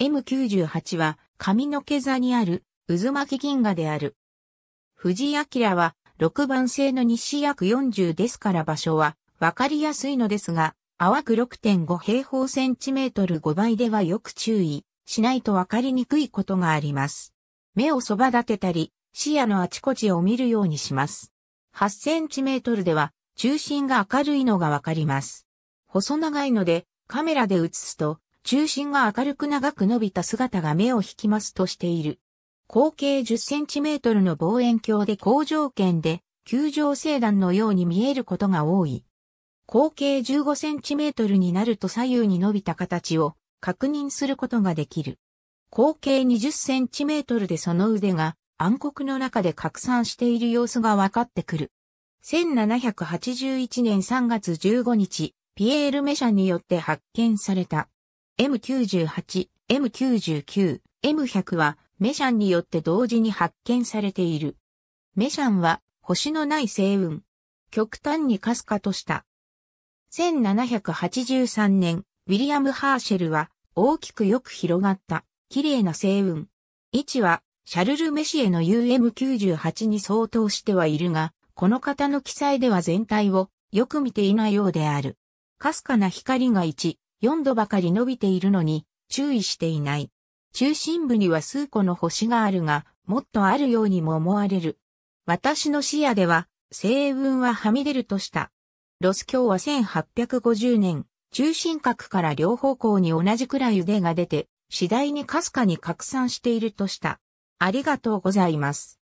M98 は髪の毛座にある渦巻き銀河である。藤井明は6番星の西約40ですから場所はわかりやすいのですが、淡く6.5平方センチメートル5倍ではよく注意しないとわかりにくいことがあります。目をそば立てたり、視野のあちこちを見るようにします。8センチメートルでは中心が明るいのがわかります。細長いのでカメラで映すと中心が明るく長く伸びた姿が目を引きますとしている。口径 10cm の望遠鏡で好条件で、球状星団のように見えることが多い。口径 15cm になると左右に伸びた形を確認することができる。口径 20cm でその腕が暗黒の中で拡散している様子が分かってくる。1781年3月15日、ピエール・メシャによって発見された。M98、M99、M100 はメシャンによって同時に発見されている。メシャンは星のない星雲。極端にかすかとした。1783年、ウィリアム・ハーシェルは大きくよく広がった綺麗な星雲。位置はシャルル・メシエの UM98 に相当してはいるが、この方の記載では全体をよく見ていないようである。かすかな光が1、4度ばかり伸びているのに注意していない。中心部には数個の星があるが、もっとあるようにも思われる。私の視野では、星雲ははみ出るとした。ロス教は1850年、中心角から両方向に同じくらい腕が出て、次第にかすかに拡散しているとした。ありがとうございます。